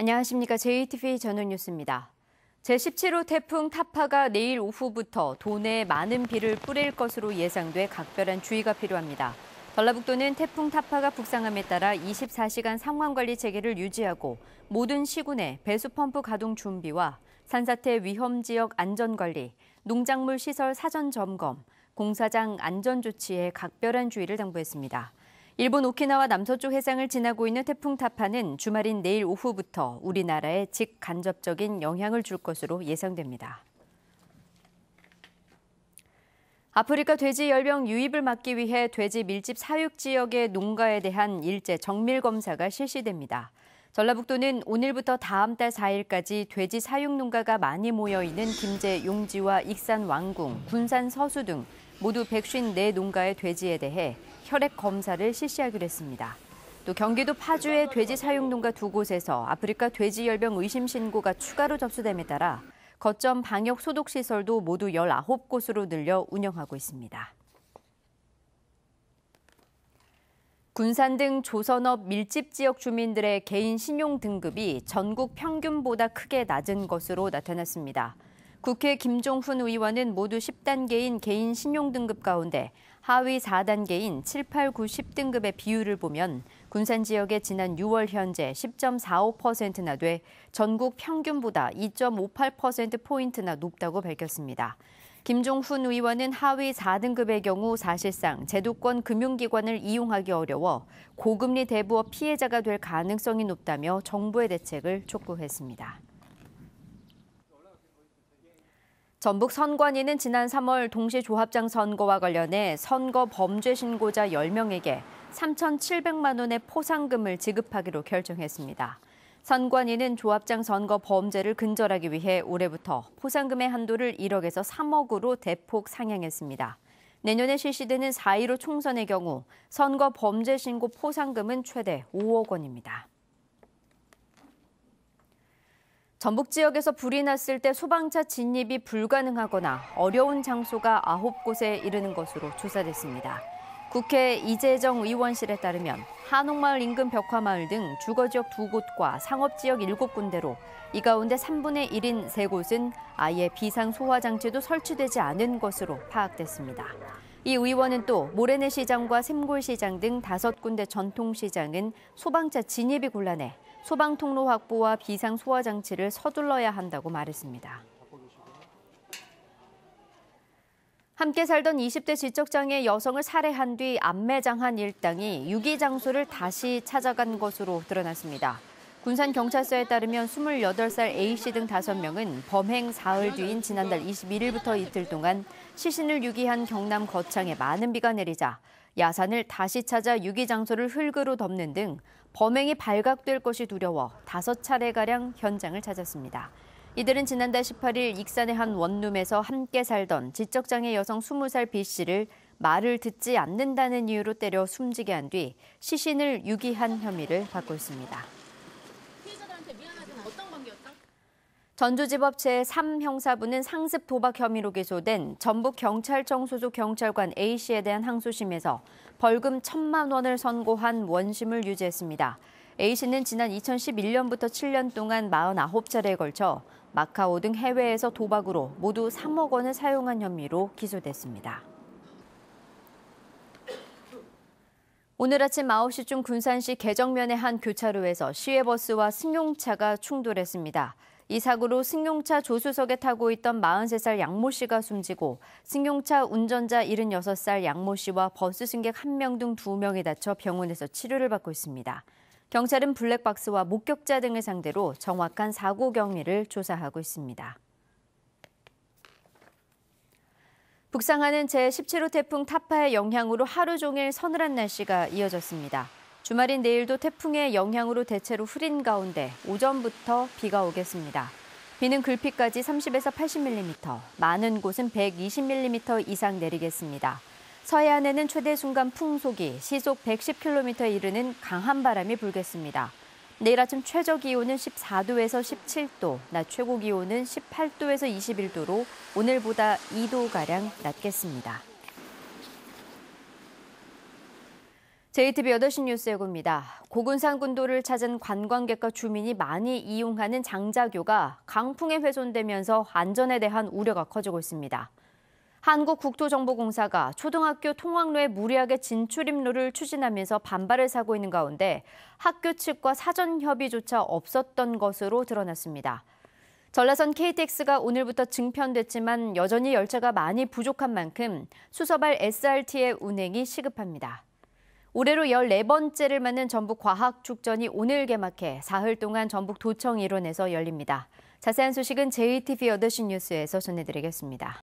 안녕하십니까. JTV 전원뉴스입니다. 제17호 태풍 타파가 내일 오후부터 도내에 많은 비를 뿌릴 것으로 예상돼 각별한 주의가 필요합니다. 전라북도는 태풍 타파가 북상함에 따라 24시간 상황관리 체계를 유지하고 모든 시군에 배수펌프 가동 준비와 산사태 위험 지역 안전관리, 농작물 시설 사전 점검, 공사장 안전 조치에 각별한 주의를 당부했습니다. 일본 오키나와 남서쪽 해상을 지나고 있는 태풍 타파는 주말인 내일 오후부터 우리나라에 직간접적인 영향을 줄 것으로 예상됩니다. 아프리카 돼지 열병 유입을 막기 위해 돼지 밀집 사육 지역의 농가에 대한 일제 정밀 검사가 실시됩니다. 전라북도는 오늘부터 다음 달 4일까지 돼지 사육 농가가 많이 모여 있는 김제 용지와 익산 왕궁, 군산 서수 등 모두 백신 4 농가의 돼지에 대해 혈액 검사를 실시하기로 했습니다. 또 경기도 파주의 돼지 사육농가 두 곳에서 아프리카 돼지 열병 의심 신고가 추가로 접수됨에 따라 거점 방역 소독 시설도 모두 19곳으로 늘려 운영하고 있습니다. 군산 등 조선업 밀집 지역 주민들의 개인 신용 등급이 전국 평균보다 크게 낮은 것으로 나타났습니다. 국회 김종훈 의원은 모두 10단계인 개인 신용 등급 가운데 하위 4단계인 7, 8, 9, 10등급의 비율을 보면 군산 지역의 지난 6월 현재 10.45%나 돼 전국 평균보다 2.58%포인트나 높다고 밝혔습니다. 김종훈 의원은 하위 4등급의 경우 사실상 제도권 금융기관을 이용하기 어려워 고금리 대부업 피해자가 될 가능성이 높다며 정부의 대책을 촉구했습니다. 전북 선관위는 지난 3월 동시조합장 선거와 관련해 선거 범죄 신고자 10명에게 3,700만 원의 포상금을 지급하기로 결정했습니다. 선관위는 조합장 선거 범죄를 근절하기 위해 올해부터 포상금의 한도를 1억에서 3억으로 대폭 상향했습니다. 내년에 실시되는 4.15 총선의 경우 선거 범죄 신고 포상금은 최대 5억 원입니다. 전북 지역에서 불이 났을 때 소방차 진입이 불가능하거나 어려운 장소가 아홉 곳에 이르는 것으로 조사됐습니다. 국회 이재정 의원실에 따르면 한옥마을 인근 벽화마을 등 주거지역 2곳과 상업지역 7군데로 이 가운데 3분의 1인 3곳은 아예 비상소화장치도 설치되지 않은 것으로 파악됐습니다. 이 의원은 또 모레내 시장과 샘골 시장 등 다섯 군데 전통 시장은 소방차 진입이 곤란해 소방 통로 확보와 비상 소화 장치를 서둘러야 한다고 말했습니다. 함께 살던 20대 지적장애 여성을 살해한 뒤 암매장한 일당이 유기 장소를 다시 찾아간 것으로 드러났습니다. 군산경찰서에 따르면 28살 A씨 등 5명은 범행 사흘 뒤인 지난달 21일부터 이틀 동안 시신을 유기한 경남 거창에 많은 비가 내리자 야산을 다시 찾아 유기 장소를 흙으로 덮는 등 범행이 발각될 것이 두려워 5차례가량 현장을 찾았습니다. 이들은 지난달 18일 익산의 한 원룸에서 함께 살던 지적장애 여성 20살 B씨를 말을 듣지 않는다는 이유로 때려 숨지게 한 뒤 시신을 유기한 혐의를 받고 있습니다. 전주지법 제3형사부는 상습 도박 혐의로 기소된 전북경찰청 소속 경찰관 A씨에 대한 항소심에서 벌금 1천만 원을 선고한 원심을 유지했습니다. A씨는 지난 2011년부터 7년 동안 49차례에 걸쳐 마카오 등 해외에서 도박으로 모두 3억 원을 사용한 혐의로 기소됐습니다. 오늘 아침 9시쯤 군산시 개정면의 한 교차로에서 시외버스와 승용차가 충돌했습니다. 이 사고로 승용차 조수석에 타고 있던 43살 양모 씨가 숨지고 승용차 운전자 76살 양모 씨와 버스 승객 1명 등 2명이 다쳐 병원에서 치료를 받고 있습니다. 경찰은 블랙박스와 목격자 등을 상대로 정확한 사고 경위를 조사하고 있습니다. 북상하는 제17호 태풍 타파의 영향으로 하루 종일 서늘한 날씨가 이어졌습니다. 주말인 내일도 태풍의 영향으로 대체로 흐린 가운데 오전부터 비가 오겠습니다. 비는 글피까지 30에서 80mm, 많은 곳은 120mm 이상 내리겠습니다. 서해안에는 최대 순간 풍속이 시속 110km에 이르는 강한 바람이 불겠습니다. 내일 아침 최저 기온은 14도에서 17도, 낮 최고 기온은 18도에서 21도로 오늘보다 2도가량 낮겠습니다. JTB 8시 뉴스 예고입니다. 고군산 군도를 찾은 관광객과 주민이 많이 이용하는 장자교가 강풍에 훼손되면서 안전에 대한 우려가 커지고 있습니다. 한국국토정보공사가 초등학교 통학로에 무리하게 진출 입로를 추진하면서 반발을 사고 있는 가운데 학교 측과 사전 협의조차 없었던 것으로 드러났습니다. 전라선 KTX가 오늘부터 증편됐지만 여전히 열차가 많이 부족한 만큼 수서발 SRT의 운행이 시급합니다. 올해로 14번째를 맞는 전북 과학축전이 오늘 개막해 사흘 동안 전북 도청 일원에서 열립니다. 자세한 소식은 JTV 8시 뉴스에서 전해드리겠습니다.